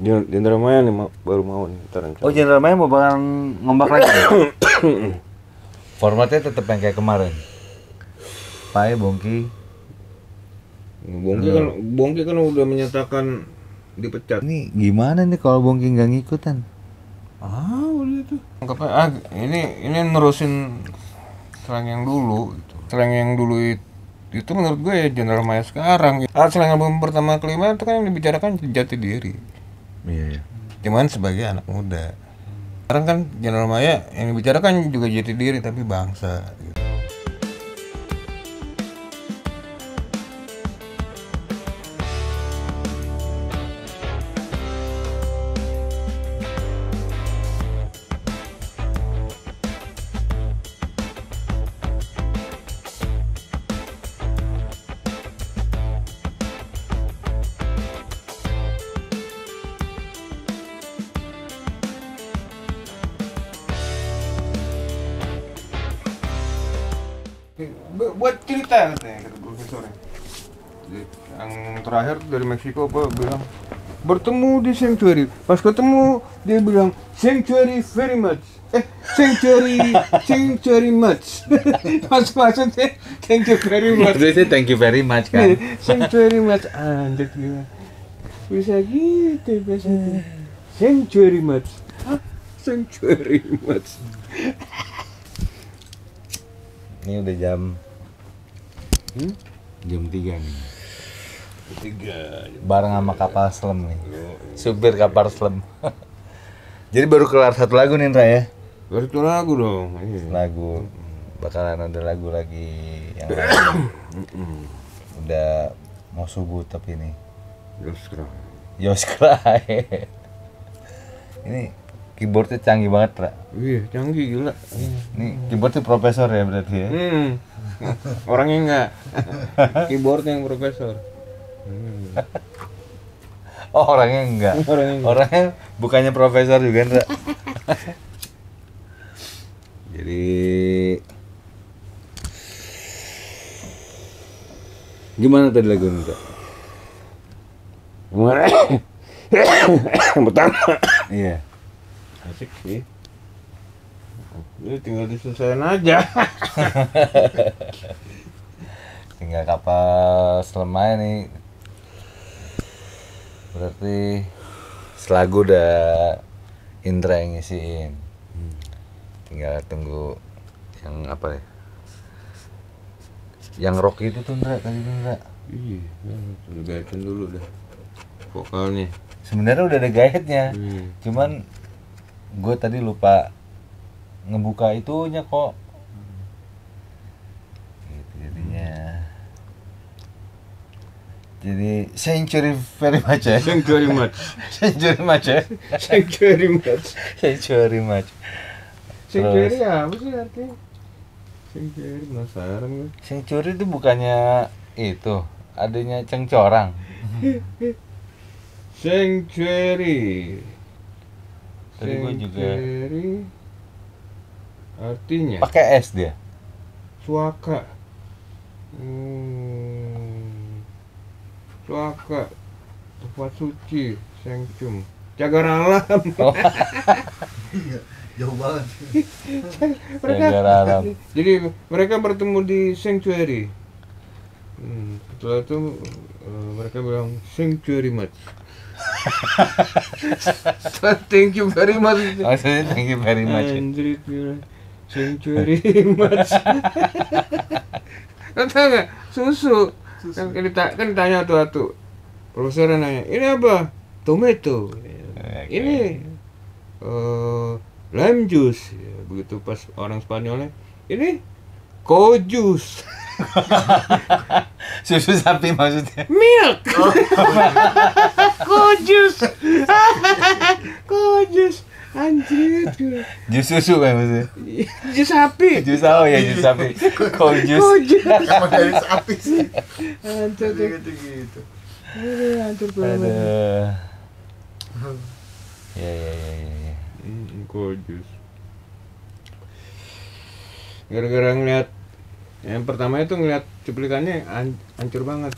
Jenderal Maya nih ma baru mau nih ntar Oh Jenderal Maya mau bakal ngombak lagi. Formatnya tetap yang kayak kemarin. Pai Bongki. Bongki kan Bongki kan udah menyatakan dipecat. Ini gimana nih kalau Bongki nggak ngikutan? Ah udah itu. Ah, ini ini nerusin serang yang dulu. Gitu. Serang yang dulu itu itu menurut gue ya Jenderal Maya sekarang. Ah, selain album pertama kelima itu kan yang dibicarakan jati diri Iya. Yeah. Cuman sebagai anak muda, sekarang kan General Maya yang kan juga jadi diri tapi bangsa. Gitu. terakhir dari Meksiko gue bilang bertemu di sanctuary pas ketemu dia bilang sanctuary very much eh sanctuary sanctuary much pas sih thank you very much terus sih thank you very much kan sanctuary much anjir gila bisa gitu biasanya gitu. sanctuary much Hah? sanctuary much ini udah jam hmm? jam tiga nih tiga Bareng sama kapal selam nih. Supir kapal selam. Jadi baru kelar satu lagu nih Indra ya? Baru satu lagu dong. Iya. Lagu. Bakalan ada lagu lagi yang udah mau subuh tapi ini. Yoskra. Yoskra. ini keyboardnya canggih banget ra iya canggih gila ini keyboardnya profesor ya berarti ya hmm. orangnya enggak keyboard yang profesor Hmm. oh orangnya enggak. Orangnya, enggak. orangnya bukannya profesor juga enggak. Jadi gimana tadi lagu Kak? Gimana? Pertama. Iya. Asik sih. Jadi tinggal diselesaikan aja. tinggal kapal selama nih berarti selagu udah Indra yang ngisiin hmm. tinggal tunggu yang apa ya yang rock itu tuh Indra tadi Indra iya ya, udah gaitin dulu dah vokalnya sebenarnya udah ada gaetnya hmm. cuman gue tadi lupa ngebuka itunya kok hmm. gitu jadinya jadi thank you very much ya. Thank you very much. thank you very much ya. Thank you very much. Thank you very much. Sanctuary apa sih artinya? Sanctuary penasaran gue. Sanctuary itu bukannya itu, adanya cengcorang. Sanctuary. Tadi gue juga. Artinya. Pakai S dia. Suaka. Hmm suaka tempat suci sanctum jaga alam oh. iya, jauh banget jadi mereka bertemu di sanctuary hmm, setelah itu uh, mereka bilang sanctuary much thank you very much oh, thank you very much sanctuary much nggak susu kan kan ditanya, kan ditanya tuh satu profesor nanya ini apa tomato ini uh, lime juice begitu pas orang Spanyolnya ini kojus susu sapi maksudnya milk kojus oh. kojus Anjir. Jus susu kan maksudnya? Jus sapi. Jus oh ya jus sapi. Kok jus? Kok jus? dari sapi sih. Hancur gitu gitu. hancur banget. Ya ya ya ya ya. Kok jus? Gara-gara ngeliat yang pertama itu ngeliat cuplikannya hancur banget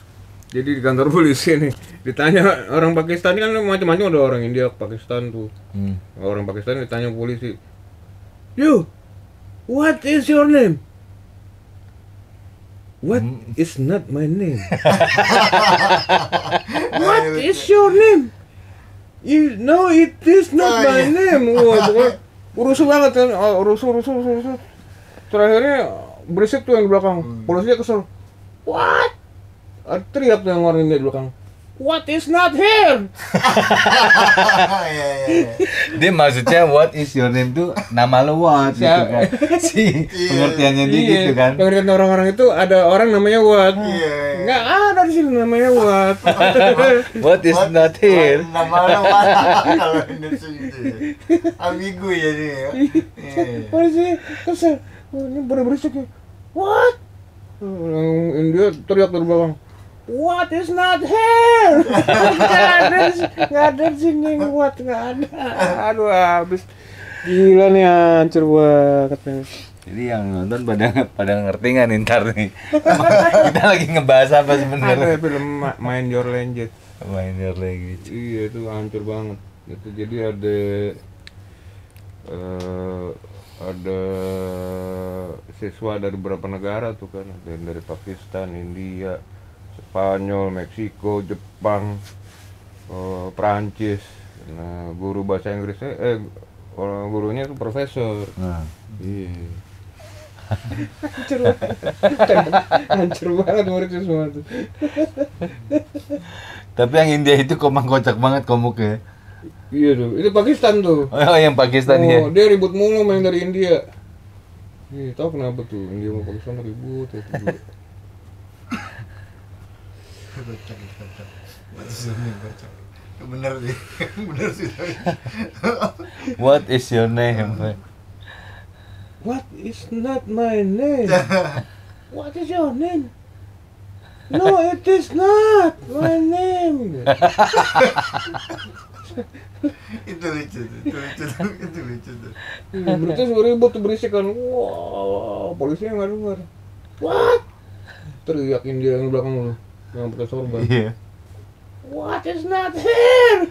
jadi di kantor polisi nih ditanya orang Pakistan kan macam-macam ada orang India Pakistan tuh hmm. orang Pakistan ditanya polisi you what is your name What hmm. is not my name? what is your name? You know it is not oh, my iya. name. what, kan what? rusuh banget kan, ah, rusuh rusuh rusuh Terakhirnya berisik tuh yang di belakang. Hmm. Polisinya kesel. What teriak tuh yang orang di belakang What is not here? Iya, iya, iya. dia maksudnya what is your name tuh nama lo what gitu kan. Si pengertiannya dia gitu kan. Pengertian orang-orang itu ada orang namanya what. Enggak ada di sini namanya what. what is what, not here? Nama lo what kalau Indonesia gitu ya. Ambigu ya dia. Ya. Apa sih? Terus oh, ini bener-bener sih. What? India teriak dari belakang. What is not here? gak ada, gak ada sini buat gak ada. Aduh habis gila nih hancur banget nih. Jadi yang nonton pada pada ngerti nggak nih ntar nih? Kita lagi ngebahas apa sebenarnya? Ada film main Your Language. Main Your Language. Iya itu hancur banget. Itu jadi ada uh, ada siswa dari beberapa negara tuh kan, ada dari Pakistan, India, Spanyol, Meksiko, Jepang, eh, Perancis. Nah, guru bahasa Inggrisnya eh, eh gurunya itu profesor. Nah. Iya. hancur hancur banget muridnya semua tuh tapi yang India itu komang kocak banget komuknya iya tuh itu Pakistan tuh oh yang Pakistan oh, ya dia ribut mulu main dari India Iya, tahu kenapa tuh India mau Pakistan ribut, ya, ribut what is your name bener sih bener sih what is your name what is not my name what is your name no it is not my name itu lucu itu lucu itu lucu iya, berarti suara ibu tuh berisik kan wow polisinya nggak dengar what teriakin dia yang belakang lu yang pakai sorban iya yeah. What is not here?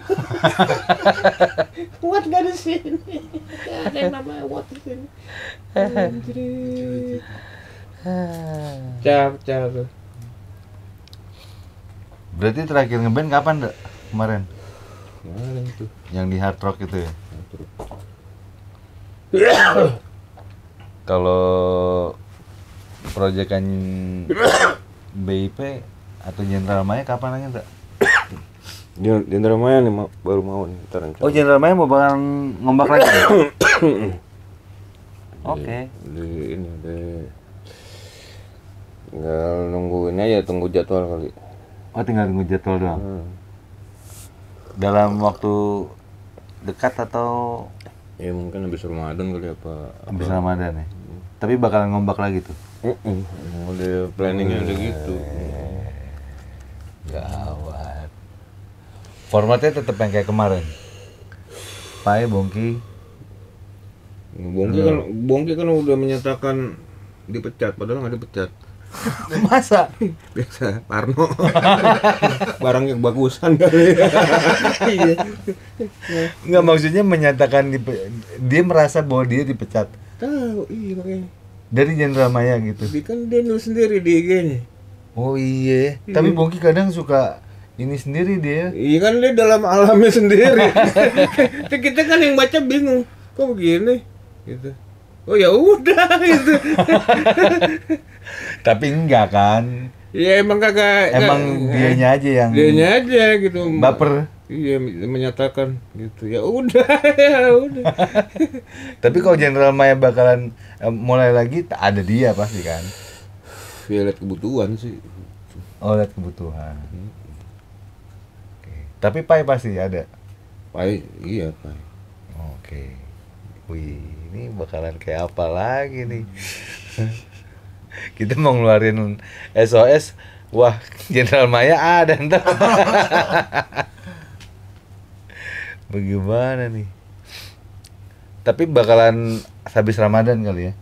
what got di sini? ada yang namanya what di sini. Cap cap. Berarti terakhir ngeband kapan, Dek? Kemarin. Kemarin itu Yang di Hard Rock itu ya. Kalau proyekan BIP atau Jenderal Maya kapan aja enggak? Jenderal Maya nih ma baru mau nih ntar Oh Jenderal Maya mau bakal ngombak lagi? Oke. Okay. Di, ini di tinggal nungguin aja tunggu jadwal kali. Oh tinggal nunggu jadwal doang. Hmm. Dalam waktu dekat atau? Ya mungkin habis Ramadan kali apa? Habis apa? Ramadan ya. Hmm. Tapi bakal ngombak lagi tuh. Heeh. Mm -mm. Udah planningnya udah gitu. Yeah. Gawat. Formatnya tetap yang kayak kemarin. Pai Bongki. Bongki nah. kan Bongki kan udah menyatakan dipecat padahal nggak dipecat. Masa? Biasa Parno. Barang yang bagusan kali. Ya. Iya. maksudnya menyatakan di, dia merasa bahwa dia dipecat. Tahu, iya makanya. Dari Jenderal Maya gitu. tapi kan dia sendiri di IG-nya Oh iya. Tapi iya. Bongki kadang suka ini sendiri dia. Iya kan dia dalam alamnya sendiri. Kan kita kan yang baca bingung. Kok begini? Gitu. Oh ya udah gitu. Tapi enggak kan? Iya emang kagak emang dia nya aja yang Dia nya aja gitu. Baper. Iya menyatakan gitu. Ya udah, ya udah. Tapi kalau Jenderal Maya bakalan eh, mulai lagi ada dia pasti kan ya lihat kebutuhan sih oh lihat kebutuhan hmm. tapi pai pasti ada pai iya pai oke okay. wih ini bakalan kayak apa lagi nih kita mau ngeluarin SOS wah General Maya ada ntar bagaimana nih tapi bakalan habis Ramadan kali ya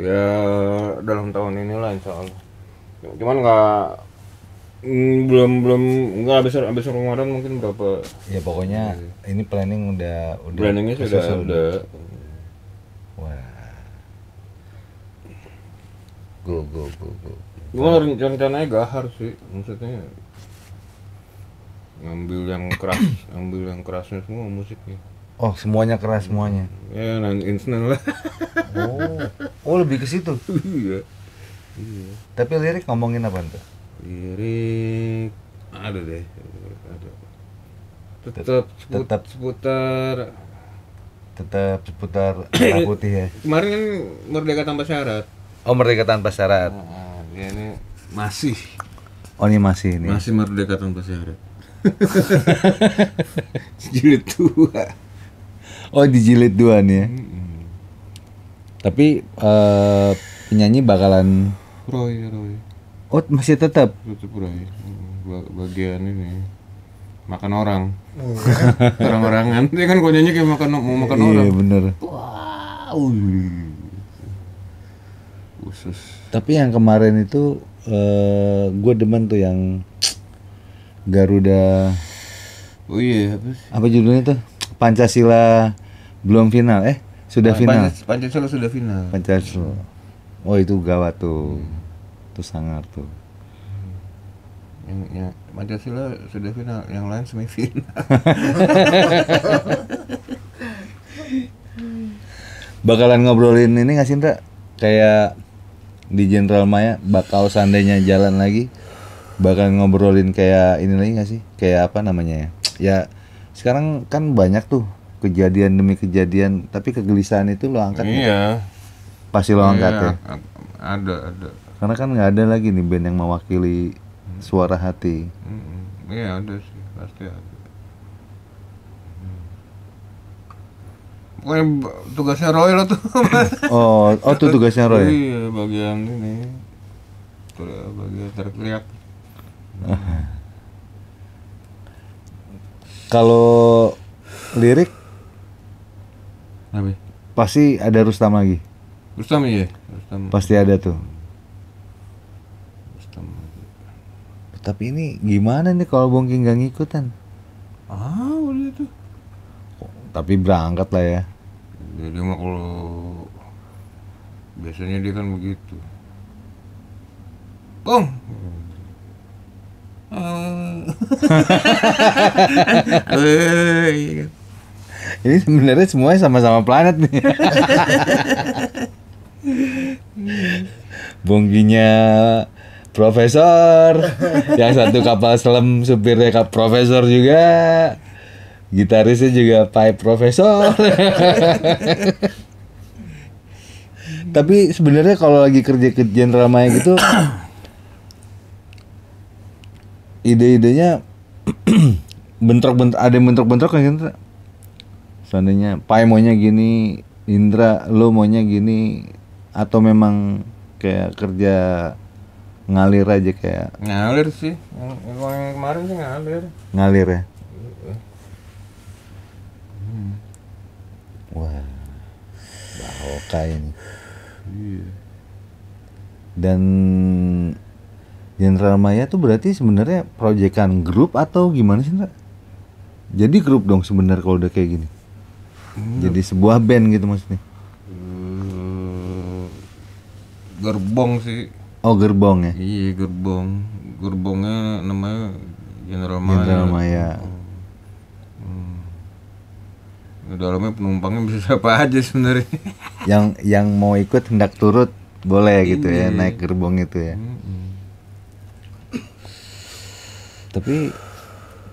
ya dalam tahun ini lah insya Allah cuman nggak mm, belum belum nggak habis habis Ramadan mungkin berapa ya pokoknya ya. ini planning udah udah planningnya sudah udah. udah wah go go go go gua rencananya gahar sih maksudnya ngambil yang keras ngambil yang kerasnya semua musiknya Oh, semuanya keras semuanya. Ya, nang instan lah. oh. Oh, lebih ke situ. Iya. Iya. Tapi lirik ngomongin apa tuh? Lirik ada deh. Ada. Tetap tetap seputar tetap seputar putih ya. Kemarin kan merdeka tanpa syarat. Oh, merdeka tanpa syarat. Ah, ya ini masih. Oh, ini masih ini. Masih merdeka tanpa syarat. Jadi tua oh dijilid dua nih ya. Tapi uh, penyanyi bakalan Roy, Roy. Oh, masih tetap. Tetap Roy. Bagian ini makan orang. Oh, Orang-orangan. Dia kan gua nyanyi kayak makan mau makan iya, orang. Iya, benar. Wow. Khusus. Tapi yang kemarin itu uh, eh, gue demen tuh yang Garuda. Oh iya, apa sih? Apa judulnya tuh? Pancasila belum final eh sudah ah, final Pancasila sudah final Pancasila oh itu gawat tuh hmm. sangat tuh yang, yang Pancasila sudah final yang lain semifinal bakalan ngobrolin ini nggak sih Indra kayak di general Maya bakal seandainya jalan lagi bakal ngobrolin kayak ini lagi nggak sih kayak apa namanya ya ya sekarang kan banyak tuh kejadian demi kejadian tapi kegelisahan itu lo angkat iya ya? pasti lo angkat iya, ya ada ada karena kan nggak ada lagi nih band yang mewakili hmm. suara hati hmm. iya ada sih pasti ada Pokoknya hmm. eh, tugasnya Roy lo tuh oh oh tuh tugasnya Roy iya bagian ini bagian terlihat kalau lirik Nabi. Pasti ada Rustam lagi. Rustam iya. Rustam. Pasti ada tuh. Rustam. Tapi ini gimana nih kalau Bongking gak ngikutan? Ah, udah tuh tapi berangkat lah ya. Jadi mah kalau biasanya dia kan begitu. Bong, Uh. Eh, iya kan. Ini sebenarnya semuanya sama-sama planet nih. Bungginya profesor, yang satu kapal selam supirnya kap profesor juga. Gitarisnya juga pipe profesor. Tapi sebenarnya kalau lagi kerja ke General ramai gitu ide-idenya bentrok-bentrok ada yang bentrok-bentrok kan seandainya Pai maunya gini Indra lo maunya gini atau memang kayak kerja ngalir aja kayak ngalir sih yang, yang kemarin sih ngalir ngalir ya hmm. wah bahoka ini iya. dan Jenderal Maya tuh berarti sebenarnya proyekan grup atau gimana sih Ndra? Jadi grup dong sebenarnya kalau udah kayak gini hmm. jadi sebuah band gitu maksudnya hmm, gerbong sih oh gerbong ya iya gerbong gerbongnya namanya General Maya General Maya hmm. dalamnya penumpangnya bisa siapa aja sebenarnya yang yang mau ikut hendak turut boleh Ini. gitu ya iya. naik gerbong itu ya hmm. tapi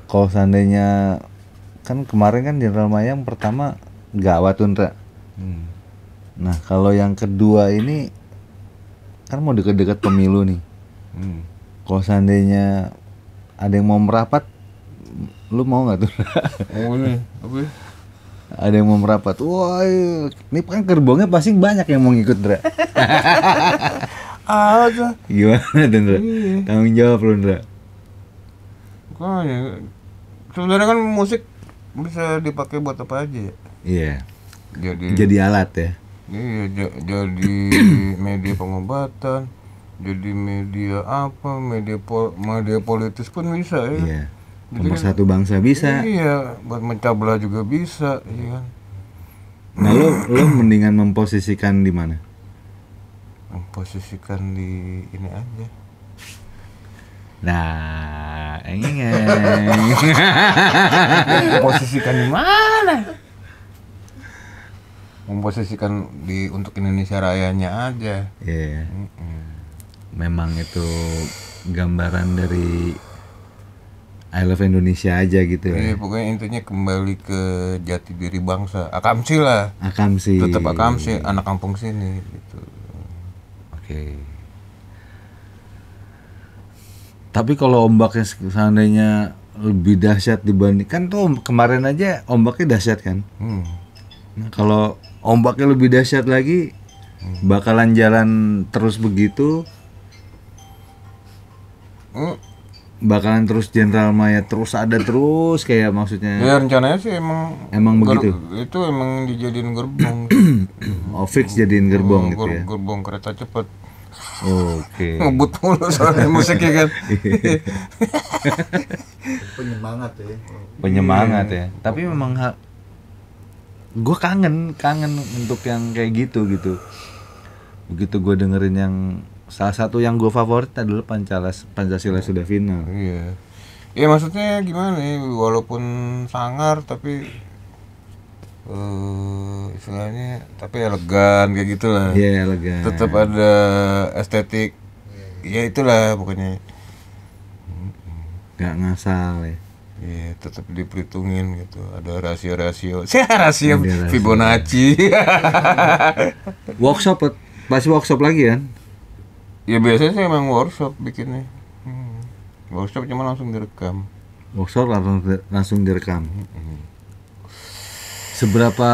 kalau seandainya kan kemarin kan General mayang pertama gawat tuh hmm. nah kalau yang kedua ini kan mau deket-deket pemilu nih hmm. kalau seandainya ada yang mau merapat lu mau nggak tuh mau nih apa ada yang mau merapat wah ini kan gerbongnya pasti banyak yang mau ngikut Dra Ada. gimana tuh Dra iya. tanggung jawab lu Dra ya. sebenarnya kan musik bisa dipakai buat apa aja ya iya jadi jadi alat ya iya jadi media pengobatan jadi media apa media pol media politis pun bisa ya iya. Nomor kan satu bangsa bisa iya buat mencabla juga bisa iya kan nah lo lo mendingan memposisikan di mana memposisikan di ini aja Nah, ingin. Posisikan di mana? Memposisikan di untuk Indonesia Rayanya aja. Iya. Yeah. Mm -mm. Memang itu gambaran dari I love Indonesia aja gitu ya. yeah, pokoknya intinya kembali ke jati diri bangsa. Akamsi lah. Akamsi. Tetap akamsi, anak kampung sini gitu. Oke. Okay. Tapi kalau ombaknya seandainya lebih dahsyat dibandingkan tuh kemarin aja ombaknya dahsyat kan. Hmm. Nah, kalau ombaknya lebih dahsyat lagi hmm. bakalan jalan terus begitu. Hmm. Bakalan terus Jenderal Maya terus ada terus kayak maksudnya. Ya rencananya sih emang emang begitu. Itu emang dijadiin gerbong. oh fix jadiin gerbong, gitu ya. Gerbong kereta cepat Oke. Okay. Ngebut mulu soalnya musik ya kan. Penyemangat ya. Penyemangat iya. ya. Tapi memang ha- gue kangen kangen untuk yang kayak gitu gitu. Begitu gue dengerin yang salah satu yang gue favorit adalah Pancasila Pancasila sudah final. Iya. Iya maksudnya gimana nih? Ya? walaupun sangar tapi uh, istilahnya tapi elegan kayak gitulah. Iya, yeah, elegan. Tetap ada estetik. Ya itulah pokoknya. nggak ngasal ya. Iya, yeah, tetap diperhitungin gitu. Ada rasio-rasio. Sih rasio Fibonacci. workshop masih workshop lagi kan? Ya biasanya sih emang workshop bikinnya. Hmm. Workshop cuma langsung direkam. Workshop langsung direkam. Hmm. Seberapa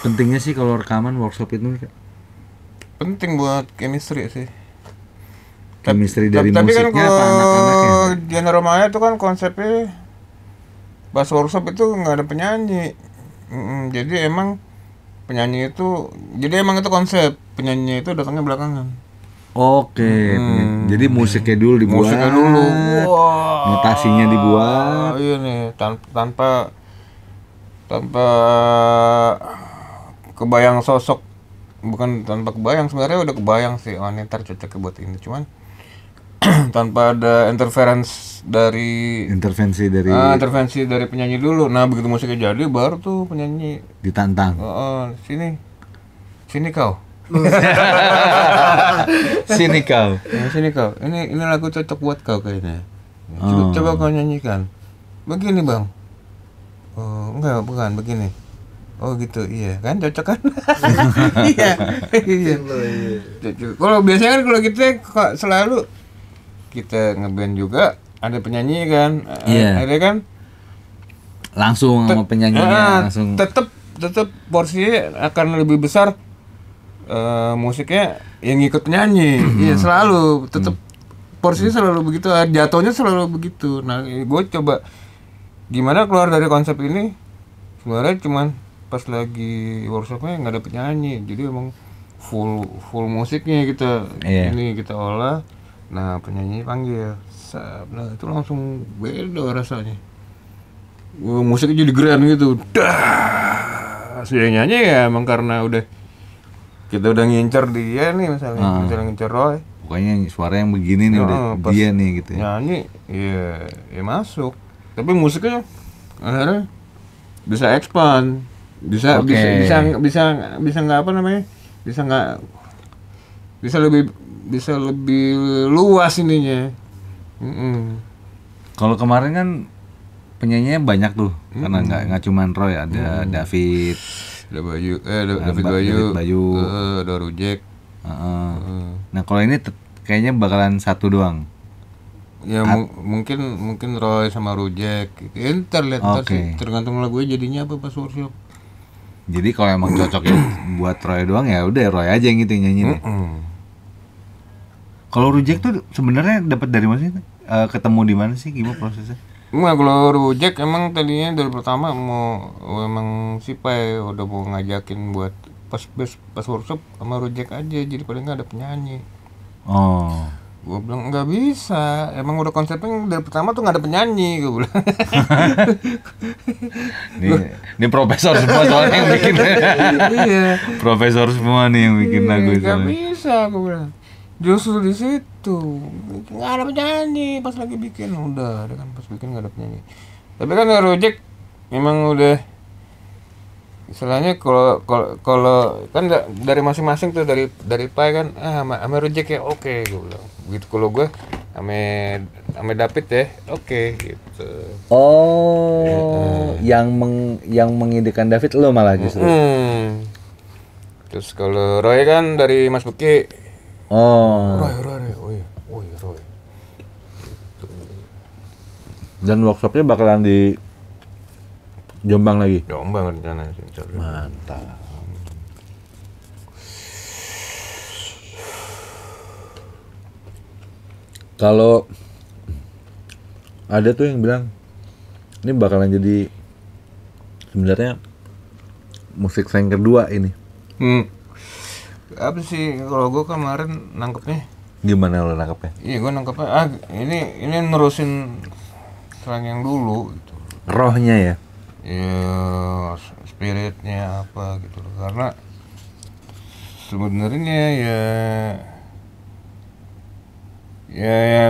pentingnya sih kalau rekaman workshop itu? Penting buat chemistry sih. Chemistry dari tapi, musiknya tapi kan apa anak-anaknya? Diana Romaya itu kan konsepnya bass workshop itu nggak ada penyanyi. jadi emang penyanyi itu jadi emang itu konsep penyanyi itu datangnya belakangan. Oke, hmm. jadi musiknya dulu dibuat, musiknya dulu, wow. notasinya dibuat. Iya nih, tanpa, tanpa tanpa kebayang sosok bukan tanpa kebayang sebenarnya udah kebayang sih oh ini ntar cocok buat ini cuman tanpa ada interference dari intervensi dari uh, intervensi dari penyanyi dulu nah begitu musiknya jadi baru tuh penyanyi ditantang oh, oh sini sini kau sini kau nah, sini kau ini ini lagu cocok buat kau kayaknya coba, oh. coba kau nyanyikan begini bang oh enggak bukan begini oh gitu iya kan cocok kan iya, iya. iya iya kalau biasanya kan kalau kita kok selalu kita ngeband juga ada penyanyi kan yeah. Iya. ada kan langsung sama penyanyinya uh, langsung tetep tetep porsi akan lebih besar uh, musiknya yang ikut nyanyi hmm. iya selalu tetep porsi hmm. porsinya selalu begitu jatuhnya selalu begitu nah gue coba gimana keluar dari konsep ini sebenarnya cuman pas lagi workshopnya nggak ada penyanyi jadi emang full full musiknya kita yeah. ini kita olah nah penyanyi panggil Sab, nah itu langsung beda rasanya Wah, musiknya jadi grand gitu dah sudah nyanyi ya emang karena udah kita udah ngincer dia nih misalnya ngincer ah. misalnya ngincer Roy pokoknya suara yang begini nih udah dia nih gitu ya. nyanyi ya, ya masuk tapi musiknya akhirnya bisa expand bisa okay. bisa bisa bisa bisa nggak apa namanya bisa nggak bisa lebih bisa lebih luas ininya mm -mm. kalau kemarin kan penyanyinya banyak tuh mm -mm. karena nggak nggak cuma Roy ada mm David ada Bayu eh ada David Bayu David Bayu uh, ada Rujek uh -uh. Uh. nah kalau ini kayaknya bakalan satu doang Ya mu mungkin mungkin Roy sama Rujek. Enter lihat okay. sih tergantung lagu jadinya apa pas workshop. Jadi kalau emang cocok ya buat Roy doang ya udah Roy aja yang itu yang nyanyi Kalau Rujek tuh sebenarnya dapat dari mana sih? e, ketemu di mana sih? Gimana prosesnya? Enggak, kalau Rujek emang tadinya dari pertama mau oh, emang si Pai udah mau ngajakin buat pas pas, pas workshop sama Rujek aja jadi paling nggak ada penyanyi. Oh gue bilang nggak bisa emang udah konsepnya dari pertama tuh nggak ada penyanyi gue bilang ini, ini profesor semua soalnya yang bikin iya. profesor semua nih yang bikin iya, lagu nggak bisa gue bilang justru di situ nggak ada penyanyi pas lagi bikin udah kan pas bikin nggak ada penyanyi tapi kan rojek memang udah istilahnya kalau kalau kalau kan dari masing-masing tuh dari dari pai kan ah ame ama rejek ya oke okay, gue bilang gitu kalau gue ame ame David ya oke okay, gitu oh ya, yang meng yang mengidikan David lo malah justru hmm. terus kalau Roy kan dari Mas Buki oh Roy Roy Roy oh iya oh iya Roy gitu. dan workshopnya bakalan di Jombang lagi? Jombang rencana. Mantap. Kalau ada tuh yang bilang ini bakalan jadi sebenarnya musik yang kedua ini. Hmm. Apa sih kalau gue kemarin nangkepnya? Gimana lo nangkepnya? Iya gue nangkepnya ah ini ini nerusin serang yang dulu gitu. Rohnya ya? ya spiritnya apa gitu loh karena sebenarnya ya ya, ya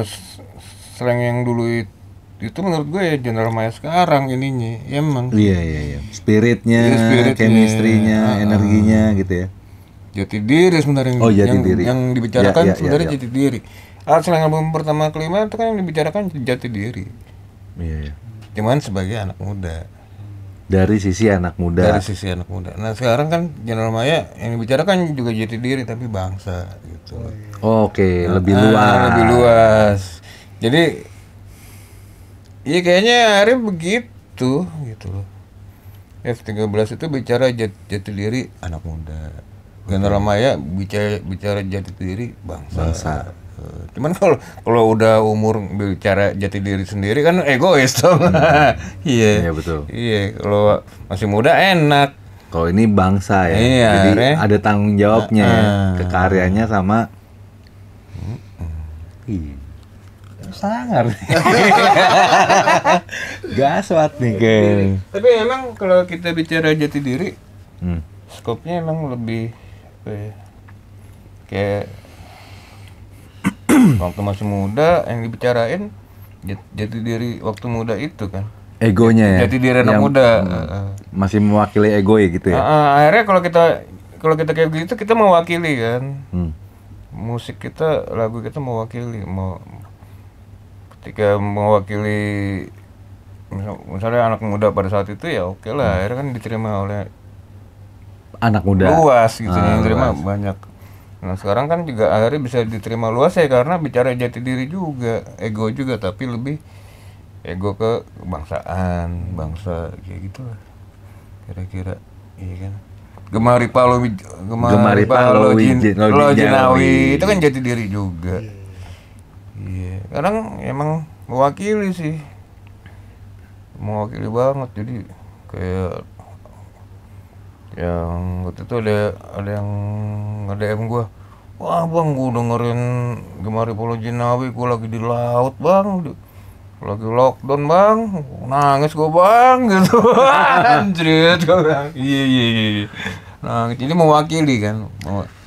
serang yang dulu itu itu menurut gue ya General Maya sekarang ininya ya emang iya iya iya spiritnya, ya, spiritnya chemistry uh, ah, ah. energinya gitu ya jati diri sebenarnya oh, yang, yang ya, dibicarakan ya, ya, sebenarnya ya, ya. jati diri alat ah, selain album pertama kelima itu kan yang dibicarakan jati diri iya iya cuman sebagai anak muda dari sisi anak muda. Dari sisi anak muda. Nah sekarang kan General Maya yang bicara kan juga jati diri tapi bangsa gitu. Oh, iya. oh Oke, okay. Nah, lebih nah, luas. Lebih luas. Jadi, iya kayaknya hari begitu gitu loh. F13 itu bicara jat, jati diri anak muda. General hmm. Maya bicara bicara jati diri bangsa. Bangsa cuman kalau kalau udah umur bicara jati diri sendiri kan egois dong hmm. iya iya betul iya kalau masih muda enak kalau ini bangsa ya iya, jadi re. ada tanggung jawabnya uh, ah, uh, ah. ke karyanya sama iya sangar gaswat nih ke tapi emang kalau kita bicara jati diri hmm. skopnya emang lebih eh, kayak waktu masih muda yang dibicarain jadi diri waktu muda itu kan egonya ya? jati, ya jadi diri anak muda masih mewakili ego ya gitu ya uh, akhirnya kalau kita kalau kita kayak gitu kita mewakili kan hmm. musik kita lagu kita mewakili mau ketika mewakili misalnya anak muda pada saat itu ya oke okay lah hmm. akhirnya kan diterima oleh anak muda luas gitu ah, yang diterima banyak Nah sekarang kan juga akhirnya bisa diterima luas ya karena bicara jati diri juga, ego juga tapi lebih ego ke kebangsaan, bangsa kayak gitu Kira-kira iya kan. Gemari Palu Gemari, Gemari palu Jinawi. itu kan jati diri juga. Iya. Yeah. Iya, Kadang emang mewakili sih. Mewakili banget jadi kayak yang waktu itu ada ada yang nge DM gue Wah bang, gue dengerin Gemari Pulau Jinawi, gue lagi di laut bang lagi lockdown bang nangis gue bang gitu anjir gue iya, iya iya iya nangis ini mewakili kan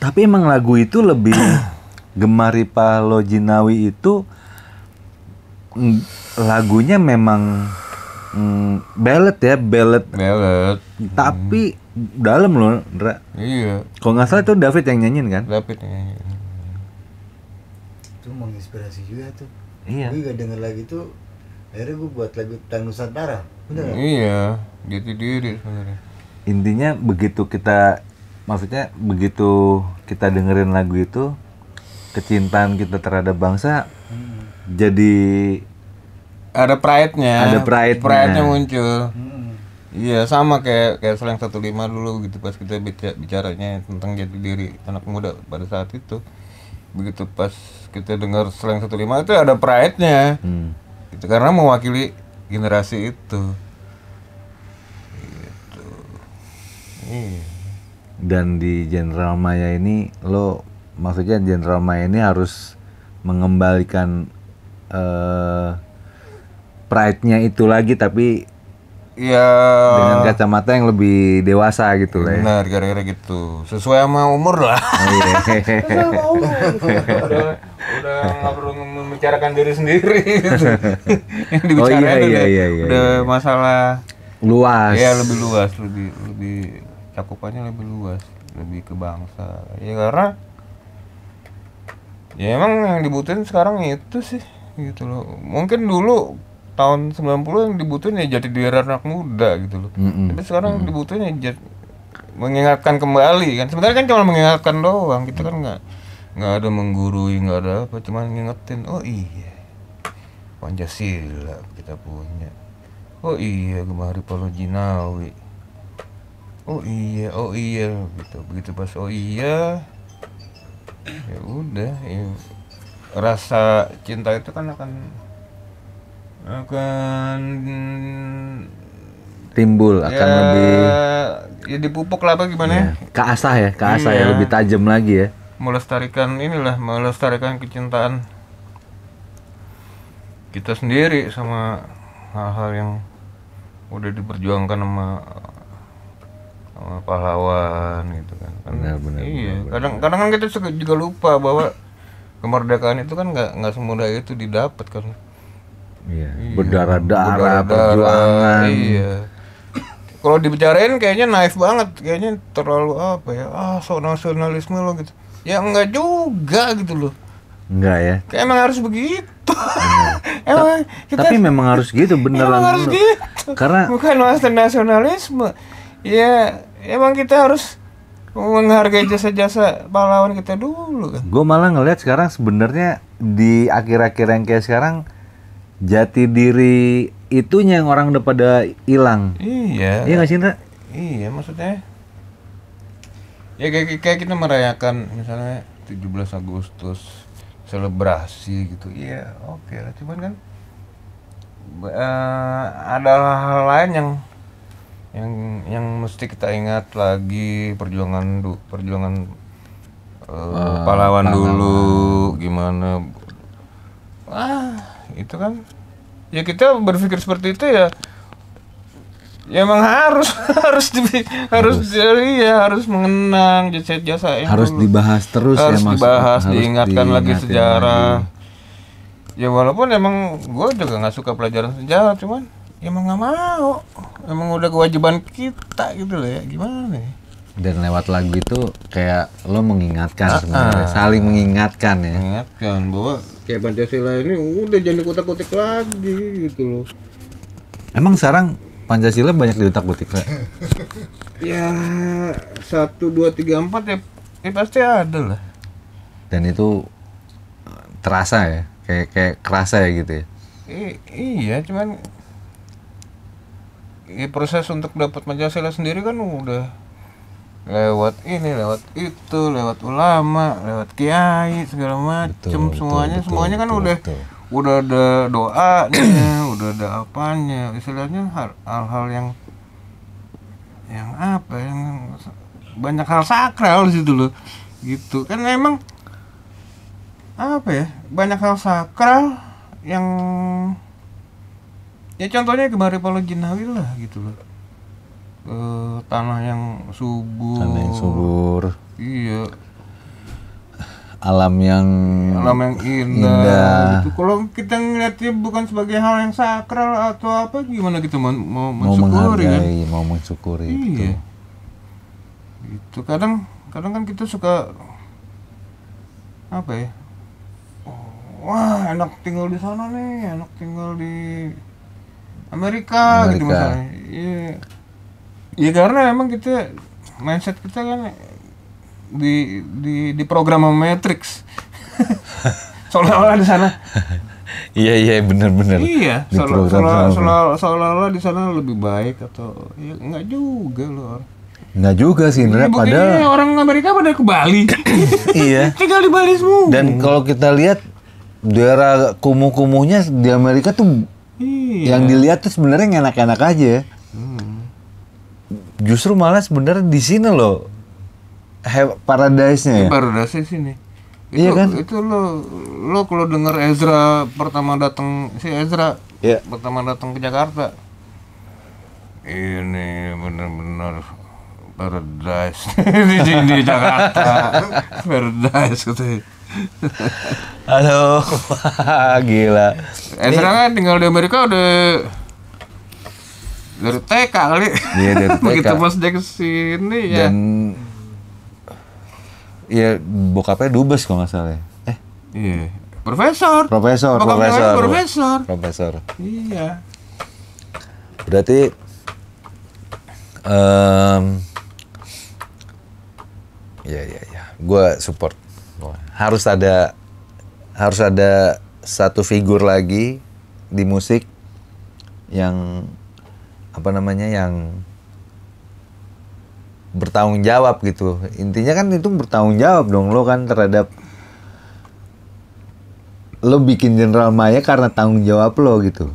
tapi emang lagu itu lebih Gemari Palo Jinawi itu mm, lagunya memang mm, ballad ya ballad ballad tapi hmm dalam loh, Ndra. Iya. Kalau nggak salah itu David yang nyanyiin kan? David yang nyanyiin. Itu menginspirasi juga tuh. Iya. Gue gak denger lagi tuh. Akhirnya gue buat lagu tentang Nusantara. Bener Iya. jadi gitu diri sebenarnya. Intinya begitu kita maksudnya begitu kita dengerin lagu itu kecintaan kita terhadap bangsa hmm. jadi ada pride-nya. Ada pride-nya. Pride-nya muncul. Hmm Iya sama kayak kayak satu lima dulu gitu pas kita bicara, bicaranya tentang jadi diri anak muda pada saat itu begitu pas kita dengar satu lima itu ada pride-nya hmm. itu karena mewakili generasi itu gitu iya. dan di General Maya ini lo maksudnya General Maya ini harus mengembalikan uh, pride-nya itu lagi tapi Iya. Dengan kacamata yang lebih dewasa gitu lah. Ya. Benar, gara-gara gitu. Sesuai sama umur lah. Oh, iya. udah udah nggak perlu membicarakan diri sendiri yang dibicarain oh, iya, iya, iya, iya, udah iya. masalah luas. Ya lebih luas, lebih lebih cakupannya lebih luas, lebih ke bangsa. Ya karena ya emang yang dibutuhin sekarang itu sih gitu loh. Mungkin dulu tahun 90 yang dibutuhin ya jadi diri anak muda gitu loh. Mm -hmm. Tapi sekarang mm -hmm. dibutuhin ya jadi mengingatkan kembali kan. Sebenarnya kan cuma mengingatkan doang. Kita kan nggak nggak ada menggurui, nggak ada apa, cuma ngingetin. Oh iya. Pancasila kita punya. Oh iya, Gemari Polo Jinawi. Oh iya, oh iya gitu. Begitu pas oh iya. Ya udah, ya. rasa cinta itu kan akan akan timbul ya, akan lebih ya dipupuk lah apa gimana ya, ya keasah ya keasah ya, iya. ya lebih tajam lagi ya melestarikan inilah melestarikan kecintaan kita sendiri sama hal-hal yang udah diperjuangkan sama sama pahlawan gitu kan, kan benar benar iya kadang kadang kan kita juga lupa bahwa kemerdekaan itu kan nggak nggak semudah itu didapat kan Iya. iya. Berdarah-darah perjuangan. Iya. Kalau dibicarain kayaknya naif banget, kayaknya terlalu apa ya? Ah, so nasionalisme lo gitu. Ya enggak juga gitu loh. Enggak ya. Kayak emang harus begitu. emang kita, tapi memang harus gitu beneran. Emang harus gitu. Karena bukan masalah nasionalisme. Ya emang kita harus menghargai jasa-jasa pahlawan kita dulu kan. Gue malah ngeliat sekarang sebenarnya di akhir-akhir yang kayak sekarang jati diri itunya yang orang udah pada hilang. Iya. Iya nggak sih Iya maksudnya. Ya kayak, kayak kita merayakan misalnya 17 Agustus selebrasi gitu. Iya, oke okay lah. Cuman kan uh, ada hal lain yang yang yang mesti kita ingat lagi perjuangan du, perjuangan uh, eh, uh, eh, pahlawan, pahlawan dulu gimana ah itu kan ya kita berpikir seperti itu ya ya emang harus harus di, harus jadi ya harus mengenang jasa-jasa itu harus dibahas terus ya, harus ya mas dibahas harus diingatkan lagi sejarah lagi. ya walaupun emang gue juga nggak suka pelajaran sejarah cuman emang nggak mau emang udah kewajiban kita gitu loh ya gimana nih ya? dan lewat lagu itu kayak lo mengingatkan ah, sebenarnya ah. saling mengingatkan ya mengingatkan bahwa kayak Pancasila ini udah jadi kutak kutik lagi gitu loh emang sekarang Pancasila banyak diutak kutik ya satu dua tiga empat ya, ya pasti ada lah dan itu eh, terasa ya kayak kayak kerasa ya gitu ya I iya cuman ya proses untuk dapat Pancasila sendiri kan udah lewat ini lewat itu lewat ulama lewat kiai segala macem betul, semuanya betul, semuanya betul, kan betul, udah betul. udah ada doanya udah ada apanya istilahnya hal-hal yang yang apa yang banyak hal sakral di situ loh gitu kan emang apa ya banyak hal sakral yang ya contohnya kemarin Paulo Jinawi lah gitu loh uh, tanah yang subur tanah yang subur iya alam yang alam yang indah, indah. Gitu. kalau kita ngeliatnya bukan sebagai hal yang sakral atau apa gimana kita mau, mau, mau mensyukuri kan mau mensyukuri iya itu gitu. kadang kadang kan kita suka apa ya wah enak tinggal di sana nih enak tinggal di Amerika, gitu Amerika. gitu misalnya iya ya karena emang kita mindset kita kan di di di program Matrix seolah-olah di sana iya iya benar-benar iya seolah-olah di sana lebih baik atau ya nggak juga loh nggak juga sih Indra ya, padahal orang Amerika pada ke Bali iya tinggal di Bali semua dan kalau kita lihat daerah kumuh-kumuhnya di Amerika tuh Iya. Yang dilihat tuh sebenarnya enak-enak aja justru malah sebenarnya di sini loh paradise-nya ya. Paradise sini. Iya itu, iya kan? Itu lo lo kalau denger Ezra pertama datang si Ezra yeah. pertama datang ke Jakarta. Ini benar-benar paradise di, di Jakarta. paradise gitu. Halo, gila. Ezra kan tinggal di Amerika udah dari TK kali iya dari TK begitu mas dia kesini ya dan ya bokapnya dubes kalau nggak salah ya. eh iya profesor profesor Bokap profesor profesor profesor iya berarti um, ya ya ya gue support harus ada harus ada satu figur lagi di musik yang apa namanya yang bertanggung jawab gitu intinya kan itu bertanggung jawab dong lo kan terhadap lo bikin General Maya karena tanggung jawab lo gitu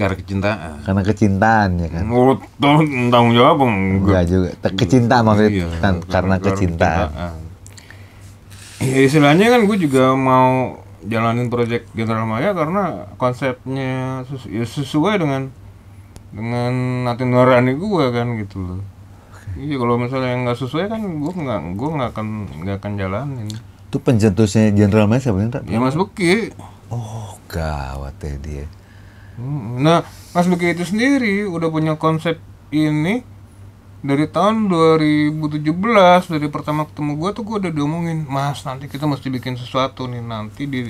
karena kecintaan karena kecintaan ya kan menurut tanggung jawab enggak, enggak juga kecintaan maksudnya iya, kan, karena, karena kecintaan. kecintaan ya istilahnya kan gue juga mau jalanin proyek General Maya karena konsepnya sesu ya sesuai dengan dengan nanti nurani gue kan gitu loh Iya kalau misalnya nggak sesuai kan gue nggak gue nggak akan nggak akan jalanin. Itu pencetusnya jenderalnya Mas siapa nih? Ya Mas buki Oh gawat ya dia. Nah Mas buki itu sendiri udah punya konsep ini dari tahun 2017 dari pertama ketemu gue tuh gue udah diomongin Mas nanti kita mesti bikin sesuatu nih nanti di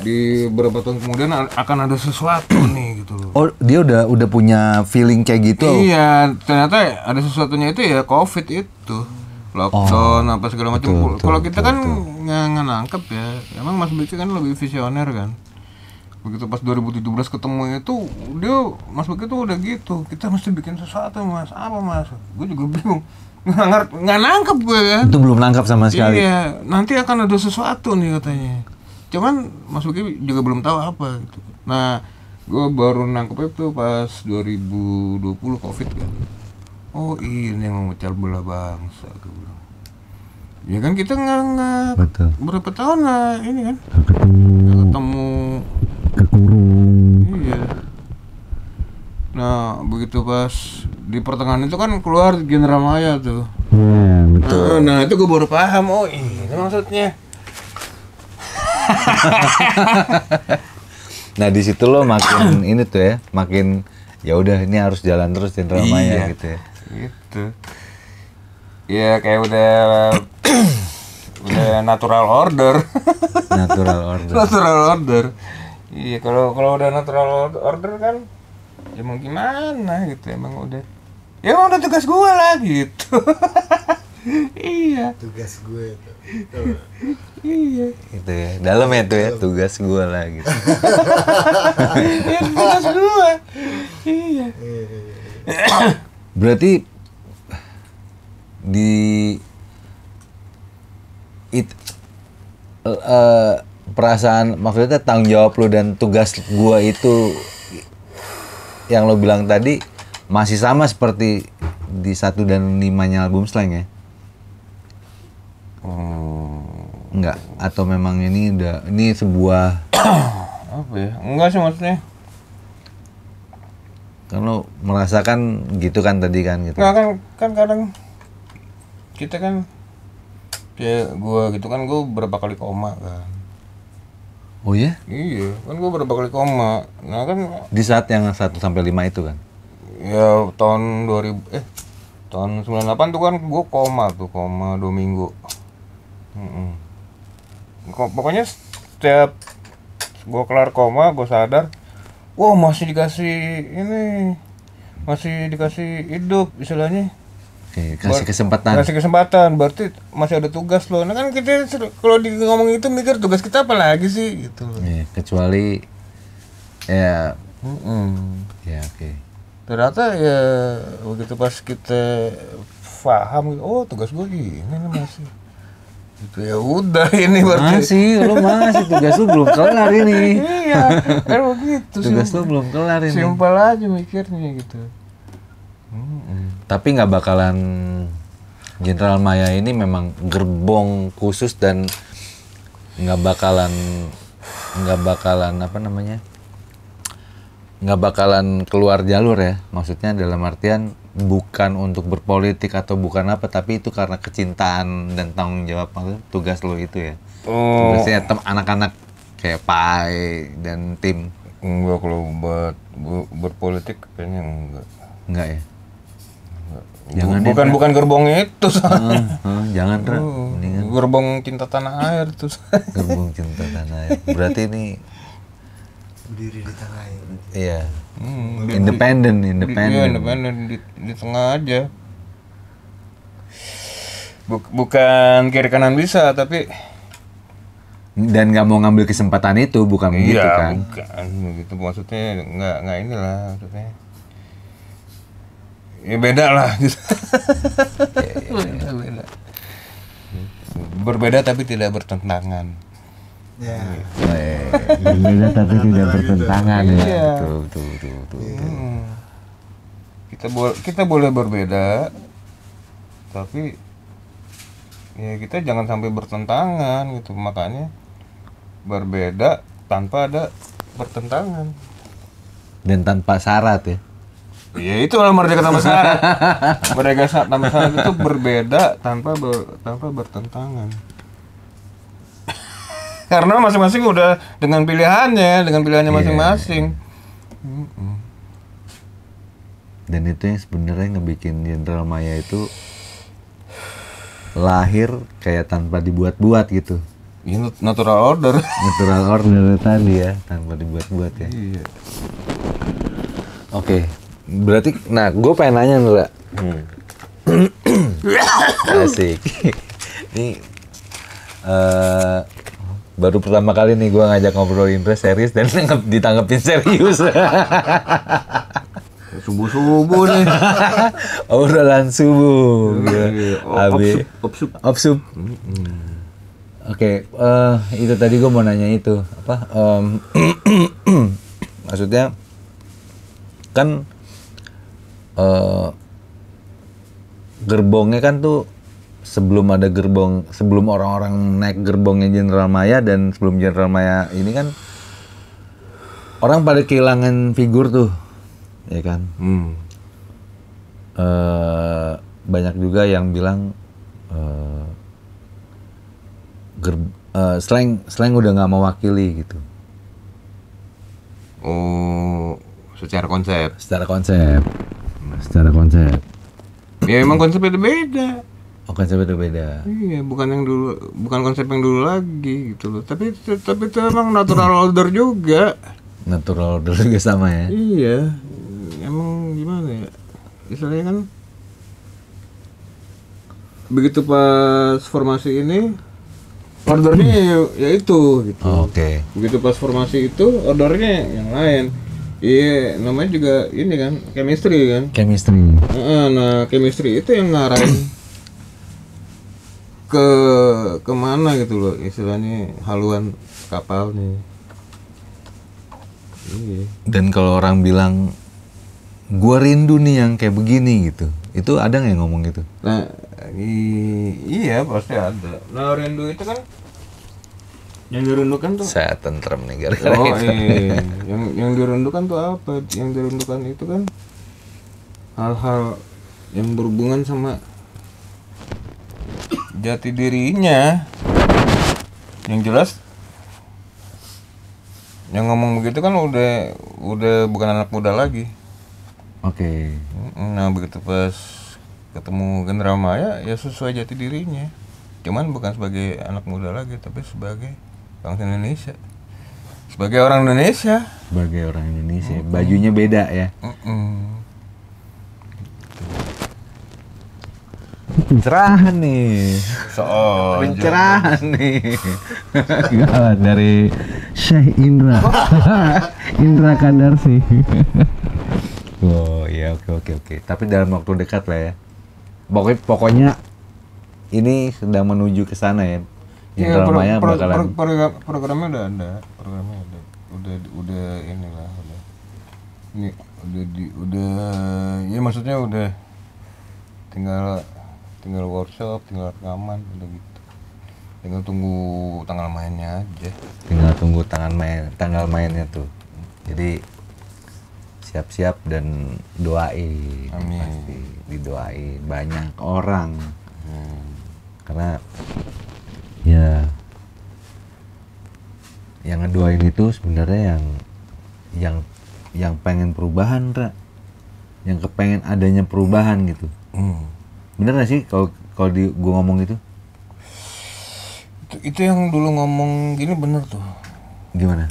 di beberapa tahun kemudian akan ada sesuatu nih gitu loh. Oh, dia udah udah punya feeling kayak gitu. Iya, ternyata ada sesuatunya itu ya Covid itu. Lockdown oh, apa segala macam. Kalau kita kan nggak nangkep ya. Emang Mas Biki kan lebih visioner kan. Begitu pas 2017 ketemu itu dia Mas Biki tuh udah gitu. Kita mesti bikin sesuatu, Mas. Apa, Mas? Gue juga bingung nggak nggak nangkep gue kan itu belum nangkep sama sekali iya nanti akan ada sesuatu nih katanya cuman masuknya juga belum tahu apa gitu nah gue baru nangkep itu pas 2020 covid kan oh iya, ini yang memecah bola bangsa gue bilang ya kan kita nggak nggak berapa tahun lah ini kan nggak ketemu kekurung iya nah begitu pas di pertengahan itu kan keluar General Maya tuh iya betul nah, nah itu gue baru paham oh iya, ini maksudnya nah di situ lo makin ini tuh ya, makin ya udah ini harus jalan terus di ya, iya, Maya gitu ya. Gitu. Ya kayak udah udah natural order. natural order. natural order. Iya kalau kalau udah natural order kan ya mau gimana gitu emang udah ya emang udah tugas gue lah gitu iya tugas gue itu iya itu ya dalam ya tuh ya tugas gue lah gitu ya, tugas gue iya berarti di it uh, perasaan maksudnya tanggung jawab lo dan tugas gue itu yang lo bilang tadi masih sama seperti di satu dan limanya album slang ya Hmm. Enggak atau memang ini udah ini sebuah apa ya? Enggak sih maksudnya. Kan merasakan gitu kan tadi kan gitu. Enggak kan kan kadang kita kan ya gue gitu kan gue berapa kali koma kan. Oh ya? Iya, kan gue berapa kali koma. Nah kan di saat yang 1 sampai 5 itu kan. Ya tahun 2000 eh tahun 98 tuh kan gue koma tuh koma dua minggu Mm -mm. Pokoknya setiap gue kelar koma, gue sadar, wow masih dikasih ini, masih dikasih hidup istilahnya. Oke, kasih kesempatan. Kasih kesempatan, berarti masih ada tugas loh. Nah kan kita kalau di ngomong itu mikir tugas kita apa lagi sih gitu. Ya, kecuali ya, mm -mm. ya oke. Okay. Ternyata ya begitu pas kita paham, oh tugas gue ini masih itu ya udah ini berarti. Masih, lu masih tugas lu belum kelar ini. iya, kan begitu. Tugas lu belum kelar ini. Simpel aja mikirnya gitu. Hmm. Tapi nggak bakalan Jenderal Maya ini memang gerbong khusus dan nggak bakalan nggak bakalan apa namanya nggak bakalan keluar jalur ya maksudnya dalam artian bukan untuk berpolitik atau bukan apa tapi itu karena kecintaan dan tanggung jawab tugas lo itu ya oh. biasanya tem anak-anak kayak pai dan tim enggak kalau buat berpolitik kayaknya enggak enggak ya enggak. Jangan bukan bukan gerbong itu Uh, uh, jangan uh, Gerbong cinta tanah air tuh. gerbong cinta tanah air. Berarti ini berdiri di tengah ya iya hmm, independen independen iya independen di, di tengah aja Buk, bukan kiri kanan bisa tapi dan nggak mau ngambil kesempatan itu bukan iya, begitu kan bukan begitu maksudnya nggak nggak inilah maksudnya ya beda lah gitu ya, ya, ya. beda, beda berbeda tapi tidak bertentangan Ya. Yeah. Berbeda tapi tidak bertentangan ya. Iya. Betul, betul, betul, iya. Kita boleh kita boleh berbeda tapi ya kita jangan sampai bertentangan gitu makanya berbeda tanpa ada bertentangan dan tanpa syarat ya ya itu lah merdeka tanpa syarat merdeka tanpa syarat itu berbeda tanpa ber, tanpa bertentangan karena masing-masing udah dengan pilihannya dengan pilihannya iya. masing-masing dan itu yang sebenarnya ngebikin Jenderal Maya itu lahir kayak tanpa dibuat-buat gitu ini iya, natural order natural order tadi ya tanpa dibuat-buat ya iya. oke okay. berarti nah gue pengen nanya Nura hmm. asik ini uh, baru pertama kali nih gue ngajak ngobrol impres serius dan ditanggepin serius. subuh subuh nih. Obrolan subuh. abis Opsup. Opsup. Oke, eh, itu tadi gue mau nanya itu apa? Um, maksudnya kan uh, gerbongnya kan tuh sebelum ada gerbong sebelum orang-orang naik gerbongnya Jenderal Maya dan sebelum Jenderal Maya ini kan orang pada kehilangan figur tuh ya kan hmm. e, banyak juga yang bilang e, eh, ger, e, eh, slang slang udah nggak mewakili gitu oh secara konsep secara konsep secara konsep ya emang konsepnya beda Oh konsep itu beda. Iya, bukan yang dulu, bukan konsep yang dulu lagi gitu loh. Tapi tapi itu emang natural order juga. Natural order juga sama ya. Iya, emang gimana ya? Misalnya kan begitu pas formasi ini ordernya ya, ya itu gitu. Oh, Oke. Okay. Begitu pas formasi itu ordernya yang lain. Iya, namanya juga ini kan chemistry kan. Chemistry. Nah, nah chemistry itu yang ngarahin ke kemana gitu loh istilahnya haluan kapal nih iya. dan kalau orang bilang gua rindu nih yang kayak begini gitu itu ada nggak yang ngomong gitu nah iya pasti ada nah rindu itu kan yang dirindukan tuh saya tentrem nih gara-gara oh, itu iya. iya, iya. yang yang dirindukan tuh apa yang dirindukan itu kan hal-hal yang berhubungan sama jati dirinya yang jelas yang ngomong begitu kan udah udah bukan anak muda lagi oke okay. nah begitu pas ketemu Gendra Maya ya sesuai jati dirinya cuman bukan sebagai anak muda lagi tapi sebagai bangsa Indonesia sebagai orang Indonesia sebagai orang Indonesia mm -mm. bajunya beda ya mm -mm pencerahan nih. Soal pencerahan nih. Gawat iya, dari Syekh Indra. Indra sih. oh iya oke oke oke. Tapi dalam waktu dekat lah ya. Pokoknya, pokoknya iya. ini sedang menuju ke sana ya. Indra iya, ya, pro, Maya pro, bakalan. Pro, pro, programnya udah ada, programnya ada. Udah udah inilah udah. Ini udah di udah ya maksudnya udah tinggal tinggal workshop tinggal rekaman udah gitu tinggal tunggu tanggal mainnya aja tinggal tunggu tanggal main tanggal mainnya tuh jadi siap-siap dan doain Amin. pasti didoain banyak orang hmm. karena ya yang ngedoain itu sebenarnya yang yang yang pengen perubahan ra yang kepengen adanya perubahan gitu hmm bener gak sih kalau kalau di gua ngomong gitu itu, itu yang dulu ngomong gini bener tuh gimana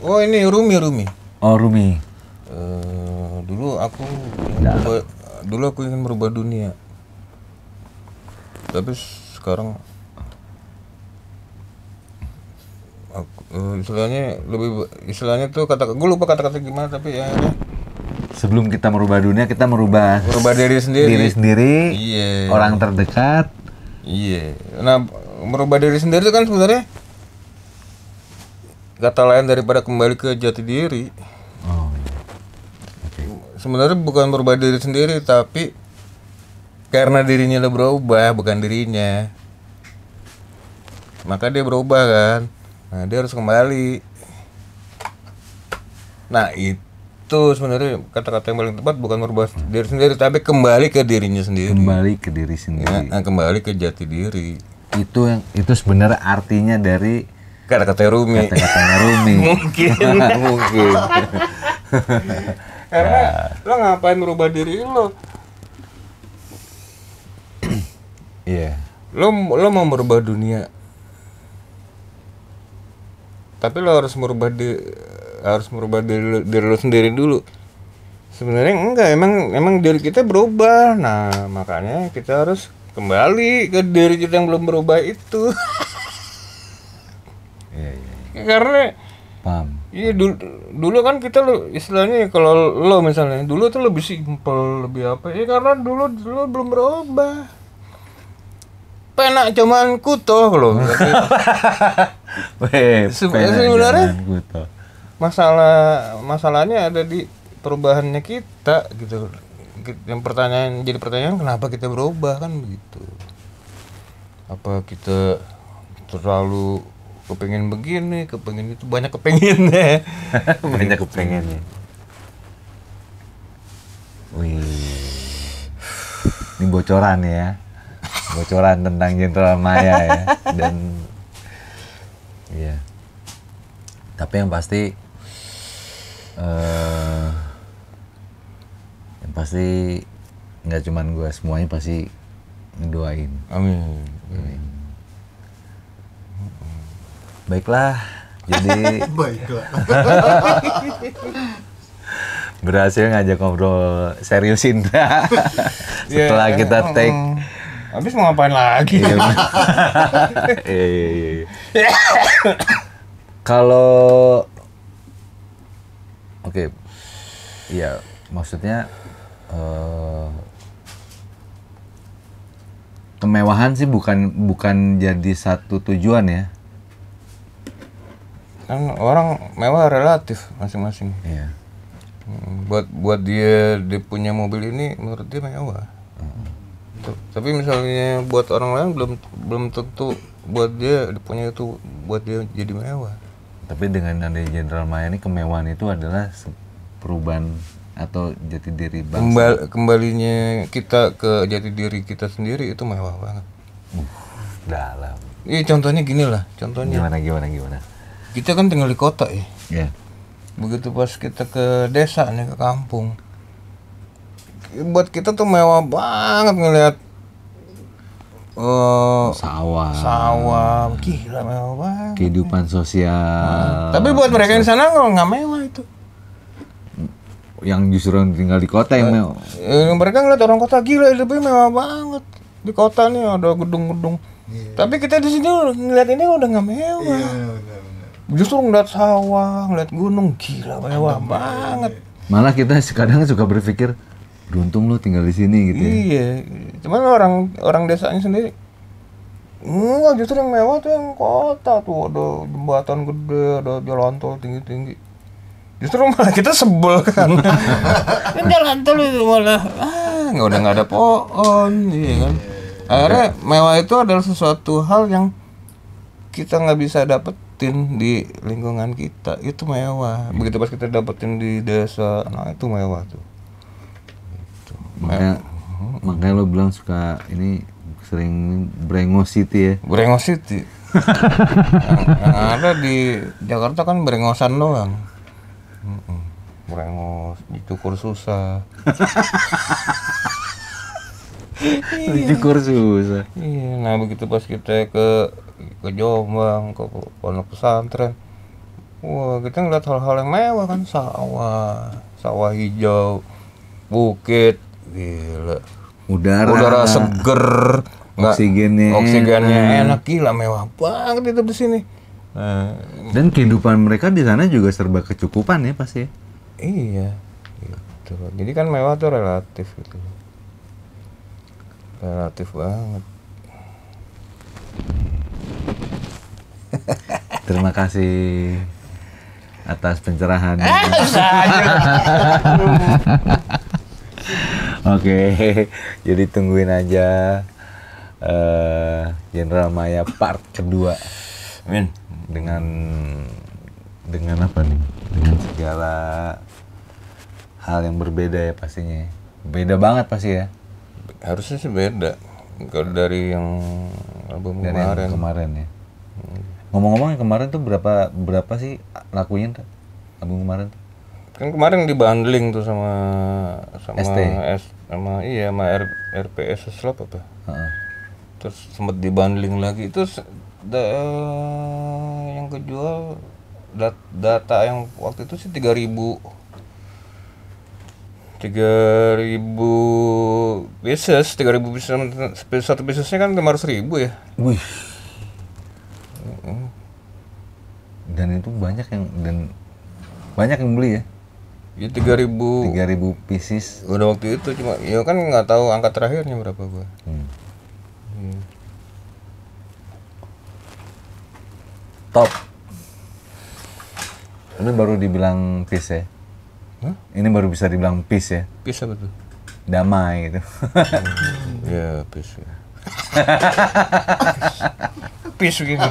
oh ini Rumi Rumi oh Rumi uh, dulu aku berubah, dulu aku ingin merubah dunia tapi sekarang aku, uh, istilahnya lebih istilahnya tuh kata gue lupa kata-kata gimana tapi ya, ya sebelum kita merubah dunia kita merubah merubah diri sendiri diri sendiri iya. orang terdekat iya nah merubah diri sendiri kan sebenarnya kata lain daripada kembali ke jati diri oh, iya. okay. sebenarnya bukan merubah diri sendiri tapi karena dirinya udah berubah bukan dirinya maka dia berubah kan nah dia harus kembali nah itu itu sebenarnya kata-kata yang paling tepat bukan merubah diri sendiri tapi kembali ke dirinya sendiri kembali ke diri sendiri ya, nah, kembali ke jati diri itu yang itu sebenarnya artinya dari kata-kata Rumi kata-katanya Rumi mungkin mungkin karena ya. lo ngapain merubah diri lo Iya. Yeah. Lo lo mau merubah dunia. Tapi lo harus merubah di harus merubah diri, diri lo sendiri dulu sebenarnya enggak emang emang diri kita berubah nah makanya kita harus kembali ke diri kita yang belum berubah itu ya, ya. karena paham iya dulu dulu kan kita lo istilahnya kalau lo misalnya dulu tuh lebih simpel lebih apa ya karena dulu dulu belum berubah penak cuman kuto lo sebenarnya masalah masalahnya ada di perubahannya kita gitu yang pertanyaan jadi pertanyaan kenapa kita berubah kan begitu apa kita terlalu kepengen begini kepengen itu banyak kepengen deh banyak kepengen ya ini bocoran ya bocoran tentang Jenderal Maya ya dan iya tapi yang pasti uh, yang pasti nggak cuman gue semuanya pasti ngedoain amin, amin. baiklah jadi baiklah berhasil ngajak ngobrol serius Indra setelah yeah, kita take um, habis mau ngapain lagi iya, iya, iya, kalau Oke, okay. ya maksudnya uh, kemewahan sih bukan bukan jadi satu tujuan ya. Kan orang mewah relatif masing-masing. Iya. Hmm, buat buat dia dia punya mobil ini menurut dia mewah. Tapi misalnya buat orang lain belum belum tentu buat dia punya itu buat dia jadi mewah tapi dengan ada Jenderal Maya ini kemewahan itu adalah perubahan atau jati diri bangsa Kembal, kembalinya kita ke jati diri kita sendiri itu mewah banget uh, dalam Iya contohnya gini lah contohnya gimana gimana gimana kita kan tinggal di kota ya yeah. begitu pas kita ke desa nih ke kampung buat kita tuh mewah banget ngelihat Oh, sawah. Sawah, gila mewah banget. Kehidupan sosial. Nah, tapi buat mereka di sana nggak mewah itu. Yang justru tinggal di kota yang eh, mewah. Eh, mereka ngeliat orang kota gila lebih mewah banget. Di kota nih ada gedung-gedung. Yeah. Tapi kita di sini ngeliat ini udah nggak mewah. Yeah, bener, bener. Justru ngeliat sawah, ngeliat gunung gila mewah banget. Iya. Malah kita kadang suka berpikir, beruntung lo tinggal di sini gitu ya. Iya. Cuman orang orang desanya sendiri Enggak, justru yang mewah tuh yang kota tuh ada jembatan gede, ada jalan tol tinggi-tinggi. Justru malah kita sebel kan. jalan tol itu malah ah, nggak udah nggak ada pohon, iya kan. Iya. Akhirnya mewah itu adalah sesuatu hal yang kita nggak bisa dapetin di lingkungan kita itu mewah begitu pas kita dapetin di desa nah itu mewah tuh makanya uh, makanya lo bilang suka ini sering Brengo city ya Brengo city yang, yang ada di Jakarta kan brengosan doang brengos dicukur susah dicukur susah iya nah begitu pas kita ke ke Jombang ke pondok pesantren wah kita ngeliat hal-hal yang mewah kan sawah sawah hijau bukit gila udara udara seger oksigennya oksigennya oksigennya enak. gila mewah banget itu di sini nah. dan kehidupan mereka di sana juga serba kecukupan ya pasti iya gitu jadi kan mewah tuh relatif gitu relatif banget terima kasih atas pencerahan. Eh, Oke, okay. jadi tungguin aja Jenderal eh, uh, Maya part kedua. Amin. Dengan dengan apa nih? Dengan segala hal yang berbeda ya pastinya. Beda banget pasti ya. Harusnya sih beda. Kalau dari yang album dari kemarin. Yang kemarin ya. Hmm. Ngomong-ngomong kemarin tuh berapa berapa sih lakunya Album kemarin tuh? kan kemarin bundling tuh sama sama ST. S, sama iya sama R, RPS Slop apa uh. terus sempat bundling lagi itu da, yang kejual dat, data yang waktu itu sih 3000 3000 pieces 3000 pieces satu piecesnya kan 500 ribu ya wih dan itu banyak yang dan banyak yang beli ya Ya 3000 3000 pieces. Udah waktu itu cuma ya kan nggak tahu angka terakhirnya berapa gua. Hmm. Hmm. Top. Ini baru dibilang peace ya. Huh? Ini baru bisa dibilang peace ya. Peace apa tuh? Damai itu hmm, ya peace. Ya. peace gitu.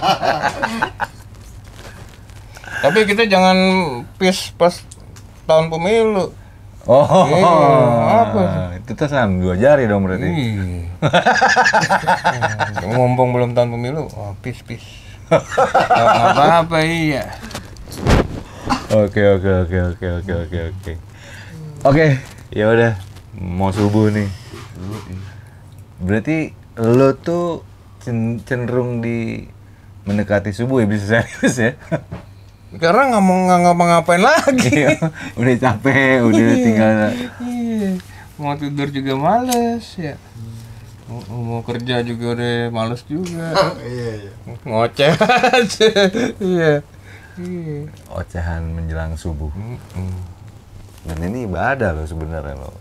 Tapi kita jangan peace pas tahun pemilu. Oh, iya, apa? Itu tesan dua jari dong berarti. Iya. Mumpung belum tahun pemilu, oh, pis pis. apa apa iya. Oke oke oke oke oke oke oke. Oke, ya udah mau subuh nih. Berarti lo tuh cenderung di mendekati subuh ya bisa serius ya. Karena nggak mau nggak ngapa-ngapain lagi. Iya, udah capek, udah iya. tinggal. Iya. mau tidur juga males ya. Mau, mau kerja juga udah males juga. Iya, iya. Ngoceh aja. Iya. Ocehan menjelang subuh. Mm -mm. Dan ini ibadah loh sebenarnya lo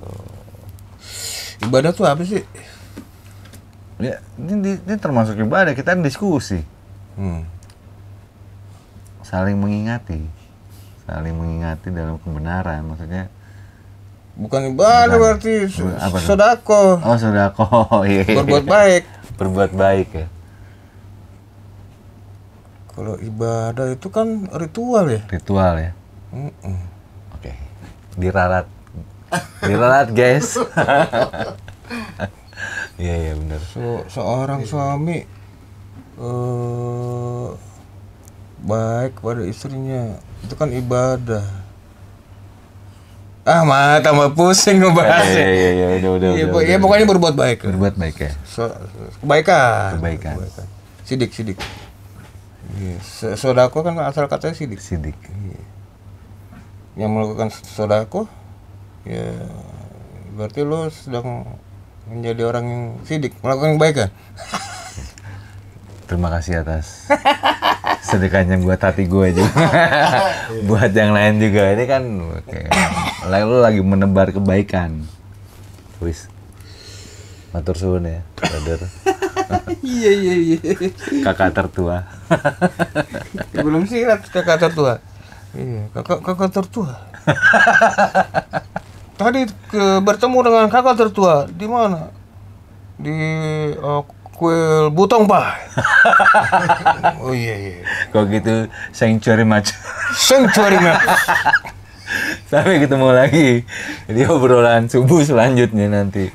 eh. Ibadah tuh apa sih? Ya, ini, ini termasuk ibadah. Kita kan diskusi. Hmm saling mengingati saling mengingati dalam kebenaran maksudnya bukan ibadah berarti apa sodako oh sodako iya, iya. berbuat baik berbuat baik ya kalau ibadah itu kan ritual ya ritual ya mm -mm. oke okay. diralat diralat guys iya iya benar so, seorang suami uh, baik pada istrinya itu kan ibadah ah mah tambah pusing ngebahasnya ya, ya, ya, udah, udah, ya, udah, ya udah, pokoknya udah. berbuat baik berbuat baik ya so, kebaikan kebaikan, kebaikan. sidik sidik yes. Iya, sodako kan asal katanya sidik sidik yeah. yang melakukan sodako ya berarti lo sedang menjadi orang yang sidik melakukan kebaikan Terima kasih atas sedekahnya buat hati gue juga. buat yang lain juga. Ini kan kayak, lu lagi menebar kebaikan. Wis. Matur suwun ya, brother. Iya iya iya. Kakak tertua. Belum silat kakak tertua. Iya, kakak kakak tertua. Tadi ke, bertemu dengan kakak tertua di mana? Di uh, kuil butong pak. oh iya iya. Kok gitu sanctuary match. sanctuary match. Sampai ketemu lagi di obrolan subuh selanjutnya nanti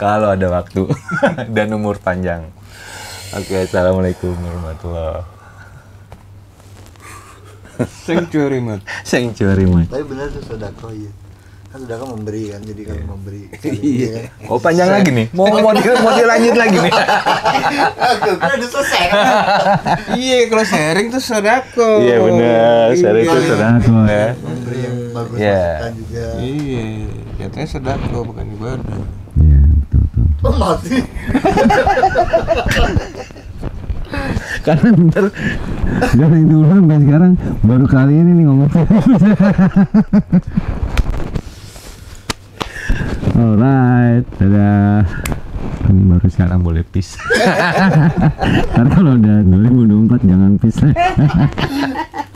kalau ada waktu dan umur panjang. Oke, assalamualaikum warahmatullahi. Sanctuary match. Sanctuary match. Tapi benar tuh sodako ya kan udah kan memberi kan jadi yeah. memberi kan iya kan? oh panjang lagi nih mau mau di mau dilanjut lagi nih aku udah selesai iya kalau sharing tuh sodako iya benar iya. sharing itu sodako ya iya, memberi yang bagus yeah. juga iya katanya sodako bukan ibadah iya betul betul mati karena bentar dari dulu sampai sekarang baru kali ini nih ngomong Alright, dadah. Kami baru sekarang boleh pis. Karena kalau udah 2024 jangan pis.